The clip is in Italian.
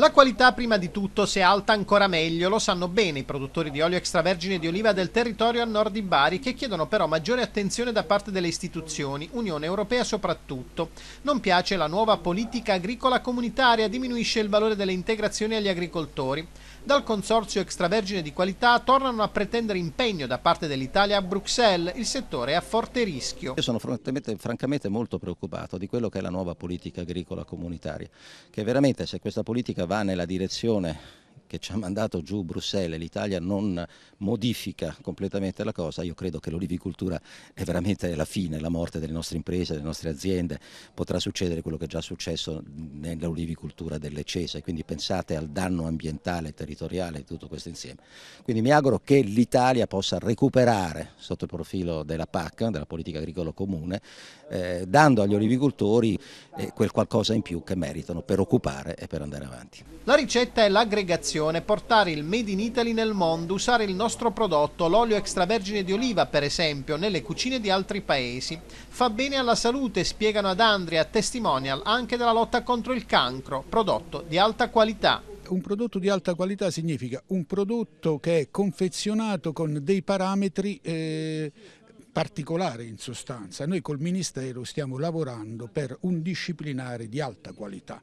La qualità prima di tutto, se alta ancora meglio, lo sanno bene i produttori di olio extravergine di oliva del territorio a nord di Bari che chiedono però maggiore attenzione da parte delle istituzioni, Unione Europea soprattutto. Non piace la nuova politica agricola comunitaria, diminuisce il valore delle integrazioni agli agricoltori. Dal Consorzio Extravergine di Qualità tornano a pretendere impegno da parte dell'Italia a Bruxelles, il settore è a forte rischio. Io sono francamente molto preoccupato di quello che è la nuova politica agricola comunitaria, che veramente se questa politica va nella direzione che ci ha mandato giù Bruxelles, e l'Italia non modifica completamente la cosa, io credo che l'olivicoltura è veramente la fine, la morte delle nostre imprese, delle nostre aziende, potrà succedere quello che è già successo nell'olivicoltura delle cese, quindi pensate al danno ambientale, territoriale e tutto questo insieme. Quindi mi auguro che l'Italia possa recuperare sotto il profilo della PAC, della politica agricola comune, eh, dando agli olivicoltori eh, quel qualcosa in più che meritano per occupare e per andare avanti. La ricetta è l'aggregazione missione portare il Made in Italy nel mondo, usare il nostro prodotto, l'olio extravergine di oliva per esempio, nelle cucine di altri paesi. Fa bene alla salute, spiegano ad Andrea, testimonial anche della lotta contro il cancro, prodotto di alta qualità un prodotto di alta qualità significa un prodotto che è confezionato con dei parametri eh, particolari in sostanza. Noi col Ministero stiamo lavorando per un disciplinare di alta qualità.